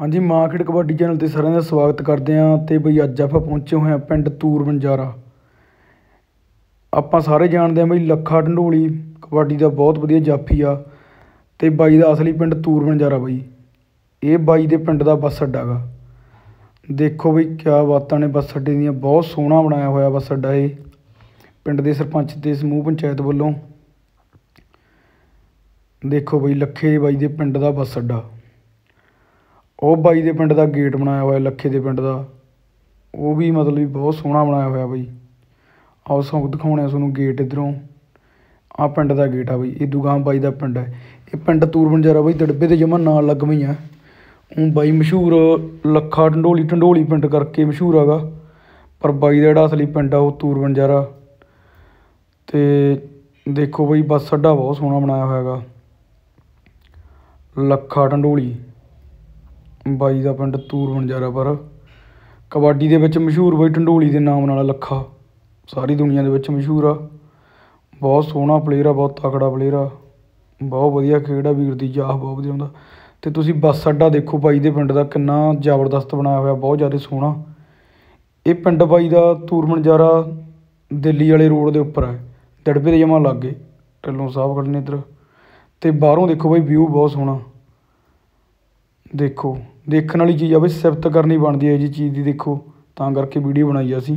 ਹਾਂਜੀ market kabaddi channel ਤੇ ਸਾਰਿਆਂ ਦਾ ਸਵਾਗਤ ਕਰਦੇ ਆਂ ਤੇ ਬਈ ਅੱਜ ਆਪਾਂ ਪਹੁੰਚੇ ਹੋਏ ਆਂ ਪਿੰਡ ਤੂਰ ਬੰਜਾਰਾ ਆਪਾਂ ਸਾਰੇ ਜਾਣਦੇ ਆਂ ਬਈ ਲੱਖਾ ਢੰਡੋਲੀ ਕਬੱਡੀ ਦਾ ਬਹੁਤ ਵਧੀਆ ਜਾਫੀ ਆ ਤੇ ਬਾਈ ਦਾ ਅਸਲੀ ਪਿੰਡ ਤੂਰ ਬੰਜਾਰਾ ਬਈ ਇਹ ਬਾਈ ਦੇ ਪਿੰਡ ਦਾ ਬੱਸ ਅੱਡਾ ਗਾ ਦੇਖੋ ਬਈ ਕਿਆ ਬਾਤਾਂ ਨੇ ਬੱਸ ਅੱਡੇ ਦੀਆਂ ਬਹੁਤ ਸੋਹਣਾ ਬਣਾਇਆ ਹੋਇਆ ਬੱਸ ਅੱਡਾ ਇਹ ਪਿੰਡ ਦੇ ਸਰਪੰਚ ਤੇ ਸਮੂਹ ਪੰਚਾਇਤ ਵੱਲੋਂ ਦੇਖੋ ਬਈ ਲੱਖੇ ਬਾਈ ਦੇ ਪਿੰਡ ਦਾ ਬੱਸ ਅੱਡਾ ਉਹ ਬਾਈ ਦੇ ਪਿੰਡ ਦਾ ਗੇਟ ਬਣਾਇਆ ਹੋਇਆ ਲੱਖੇ ਦੇ ਪਿੰਡ ਦਾ ਉਹ ਵੀ ਮਤਲਬ ਵੀ ਬਹੁਤ ਸੋਹਣਾ ਬਣਾਇਆ ਹੋਇਆ ਬਾਈ ਆਓ ਸਭ ਦਿਖਾਉਣੇ ਆ ਤੁਹਾਨੂੰ ਗੇਟ ਇਧਰੋਂ ਆ ਪਿੰਡ ਦਾ ਗੇਟ ਆ ਬਾਈ ਇਹ ਦੁਗਾਂ ਬਾਈ ਦਾ ਪਿੰਡ ਹੈ ਇਹ ਪਿੰਡ ਤੂਰਬਨਜਾਰਾ ਬਾਈ ਦੜਬੇ ਦੇ ਜਮਨ ਨਾਲ ਲੱਗ ਹੀ ਆ ਉਹ ਬਾਈ ਮਸ਼ਹੂਰ ਲੱਖਾ ਢੰਡੋਲੀ ਢੰਡੋਲੀ ਪਿੰਡ ਕਰਕੇ ਮਸ਼ਹੂਰ ਹੈਗਾ ਪਰ ਬਾਈ ਦਾ ਜਿਹੜਾ ਅਸਲੀ ਪਿੰਡ ਆ ਉਹ ਤੂਰਬਨਜਾਰਾ ਤੇ ਦੇਖੋ ਬਈ ਬਸ ਅੱਡਾ ਬਹੁਤ ਸੋਹਣਾ ਬਣਾਇਆ ਹੋਇਆ ਹੈਗਾ ਲੱਖਾ ਢੰਡੋਲੀ ਬਾਈ ਦਾ ਪਿੰਡ ਤੂਰ ਪਰ ਕਬੱਡੀ ਦੇ ਵਿੱਚ ਮਸ਼ਹੂਰ ਬਾਈ ਢੰਡੋਲੀ ਦੇ ਨਾਮ ਨਾਲ ਲੱਖਾ ਸਾਰੀ ਦੁਨੀਆ ਦੇ ਵਿੱਚ ਮਸ਼ਹੂਰ ਆ ਬਹੁਤ ਸੋਹਣਾ ਪਲੇਅਰ ਆ ਬਹੁਤ ਤਕੜਾ ਪਲੇਅਰ ਆ ਬਹੁਤ ਵਧੀਆ ਖੇਡ ਆ ਵੀਰ ਦੀ ਜਾਹ ਬਹੁਤ ਵਧੀਆ ਹੁੰਦਾ ਤੇ ਤੁਸੀਂ ਬੱਸ ਅੱਡਾ ਦੇਖੋ ਬਾਈ ਦੇ ਪਿੰਡ ਦਾ ਕਿੰਨਾ ਜ਼ਬਰਦਸਤ ਬਣਾਇਆ ਹੋਇਆ ਬਹੁਤ ਜ਼ਿਆਦਾ ਸੋਹਣਾ ਇਹ ਪਿੰਡ ਬਾਈ ਦਾ ਤੂਰਮਨਜਾਰਾ ਦਿੱਲੀ ਵਾਲੇ ਰੋਡ ਦੇ ਉੱਪਰ ਆ ਦੜਬੇ ਦੇ ਜਮਾ ਲੱਗੇ ਟੱਲੋਂ ਸਾਹਿਬ ਕੱਢਨੇ ਇਧਰ ਇੱਧਰ ਬਾਹਰੋਂ ਦੇਖੋ ਬਾਈ ਵਿਊ ਬਹੁਤ ਸੋਹਣਾ ਦੇਖੋ ਦੇਖਣ ਵਾਲੀ ਚੀਜ਼ ਆ ਬਈ ਸਿਫਤ ਕਰਨੀ ਬਣਦੀ ਇਹੋ ਜਿਹੀ ਚੀਜ਼ ਦੀ ਦੇਖੋ ਤਾਂ ਕਰਕੇ ਵੀਡੀਓ ਬਣਾਈ ਆ ਅਸੀਂ